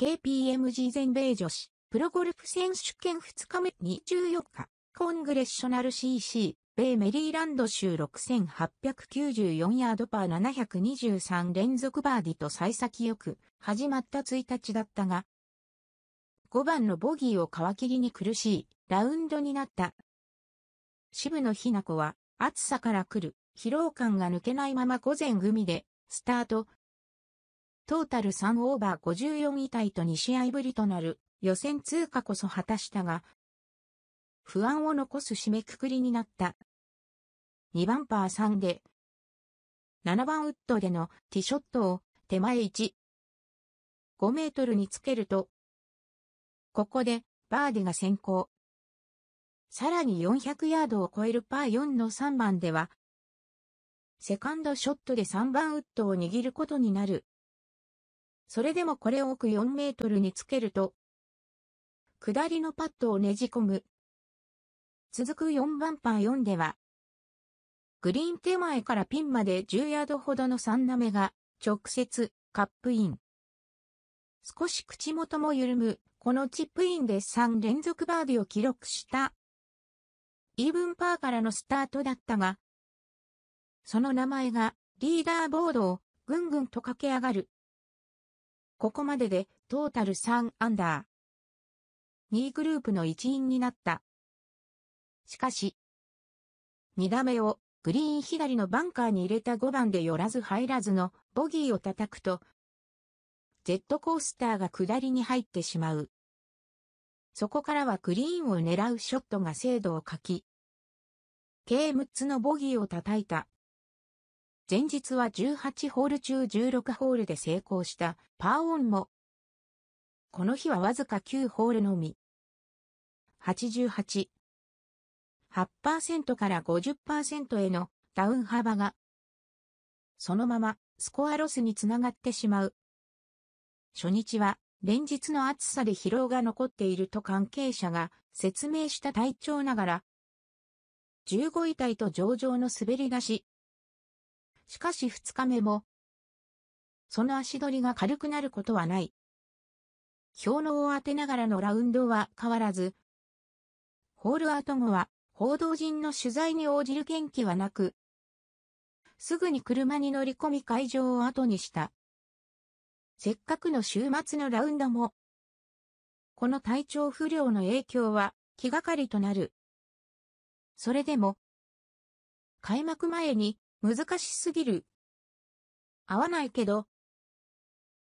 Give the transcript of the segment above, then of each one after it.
KPMG 全米女子、プロゴルフ選手権2日目24日、コングレッショナル CC、米メリーランド州6894ヤードパー723連続バーディと幸先よく始まった1日だったが、5番のボギーを皮切りに苦しいラウンドになった。渋野日向子は暑さから来る疲労感が抜けないまま午前組でスタートトータル3オーバー54位タイと2試合ぶりとなる予選通過こそ果たしたが、不安を残す締めくくりになった。2番パー3で、7番ウッドでのティショットを手前1、5メートルにつけると、ここでバーディが先行。さらに400ヤードを超えるパー4の3番では、セカンドショットで3番ウッドを握ることになる。それでもこれを奥4メートルにつけると、下りのパッドをねじ込む。続く4番パー4では、グリーン手前からピンまで10ヤードほどの3打目が直接カップイン。少し口元も緩む、このチップインで3連続バーディを記録した。イーブンパーからのスタートだったが、その名前がリーダーボードをぐんぐんと駆け上がるここまででトータル3アンダー。2位グループの一員になった。しかし、2打目をグリーン左のバンカーに入れた5番で寄らず入らずのボギーを叩くと、ジェットコースターが下りに入ってしまう。そこからはグリーンを狙うショットが精度を欠き、計6つのボギーを叩いた前日は18ホール中16ホールで成功したパーオンも、この日はわずか9ホールのみ。88。8%から50%へのダウン幅が、そのままスコアロスにつながってしまう。初日は連日の暑さで疲労が残っていると関係者が説明した体調ながら、15位体と上々の滑り出し、しかし二日目も、その足取りが軽くなることはない。氷能を当てながらのラウンドは変わらず、ホールアウト後は報道陣の取材に応じる元気はなく、すぐに車に乗り込み会場を後にした。せっかくの週末のラウンドも、この体調不良の影響は気がかりとなる。それでも、開幕前に難しすぎる。合わないけど、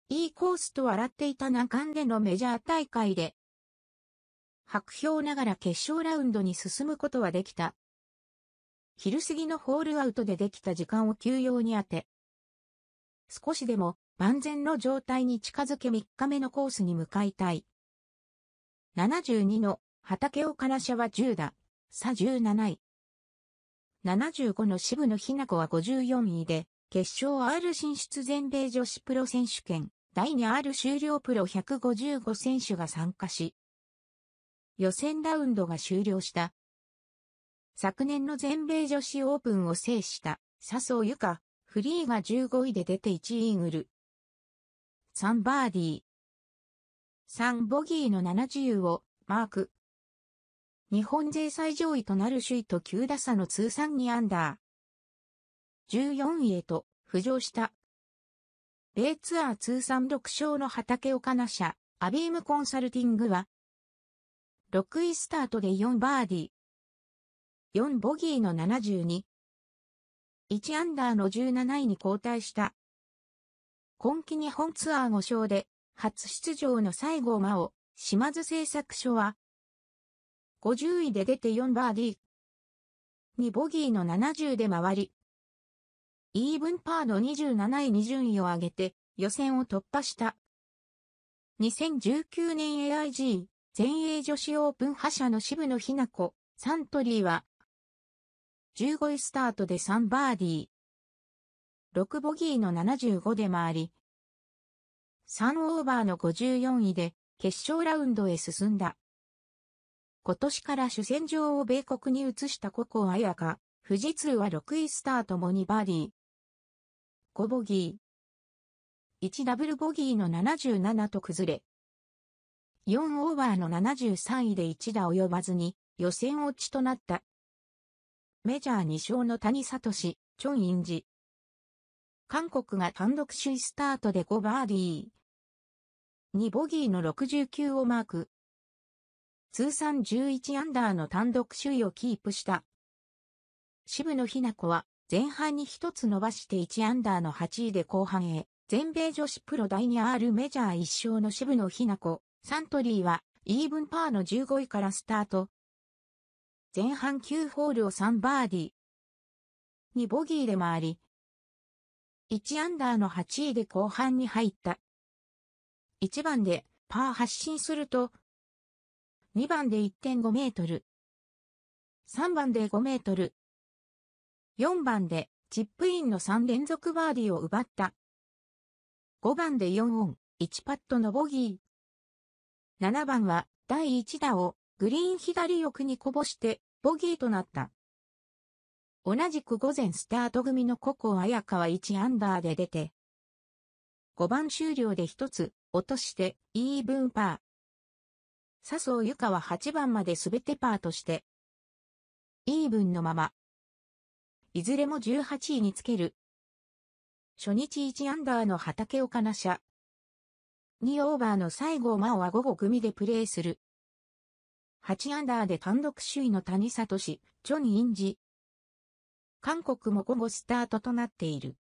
いいコースと笑っていた難関でのメジャー大会で、白氷ながら決勝ラウンドに進むことはできた。昼過ぎのホールアウトでできた時間を休養に当て、少しでも万全の状態に近づけ3日目のコースに向かいたい。72の畑岡ら社は10だ、差17位。75の渋野日向子は54位で、決勝 R 進出全米女子プロ選手権、第 2R 終了プロ155選手が参加し、予選ラウンドが終了した。昨年の全米女子オープンを制した笹生由香、フリーが15位で出て1イーグル。3バーディー。3ボギーの70をマーク。日本勢最上位となる首位と9打差の通算2アンダー。14位へと浮上した。米ツアー通算6勝の畑岡奈社、アビームコンサルティングは、6位スタートで4バーディー。4ボギーの72。1アンダーの17位に交代した。今季日本ツアー5勝で、初出場の西郷真央、島津製作所は、50位で出て4バーディー。2ボギーの70で回り。イーブンパーの27位に順位を上げて予選を突破した。2019年 AIG 全英女子オープン覇者の渋野日向子、サントリーは15位スタートで3バーディー。6ボギーの75で回り。3オーバーの54位で決勝ラウンドへ進んだ。今年から主戦場を米国に移した古江彩香。富士通は6位スタートも2バーディー。5ボギー。1ダブルボギーの77と崩れ。4オーバーの73位で1打及ばずに予選落ちとなった。メジャー2勝の谷聡、チョン・インジ。韓国が単独首位スタートで5バーディー。2ボギーの69をマーク。通算11アンダーの単独首位をキープした。渋野日向子は前半に1つ伸ばして1アンダーの8位で後半へ、全米女子プロ第 2R メジャー1勝の渋野日向子、サントリーはイーブンパーの15位からスタート。前半9ホールを3バーディー。にボギーで回り、1アンダーの8位で後半に入った。1番でパー発進すると2番で1.5メートル。3番で5メートル。4番でチップインの3連続バーディーを奪った。5番で4オン、1パットのボギー。7番は第1打をグリーン左奥にこぼしてボギーとなった。同じく午前スタート組のココ綾香は1アンダーで出て、5番終了で1つ落としてイーブンパー。笹生ゆかは8番まで全てパーとして、イーブンのまま、いずれも18位につける。初日1アンダーの畑岡奈社。2オーバーの西郷真央は午後組でプレーする。8アンダーで単独首位の谷聡、ジョン・インジ。韓国も午後スタートとなっている。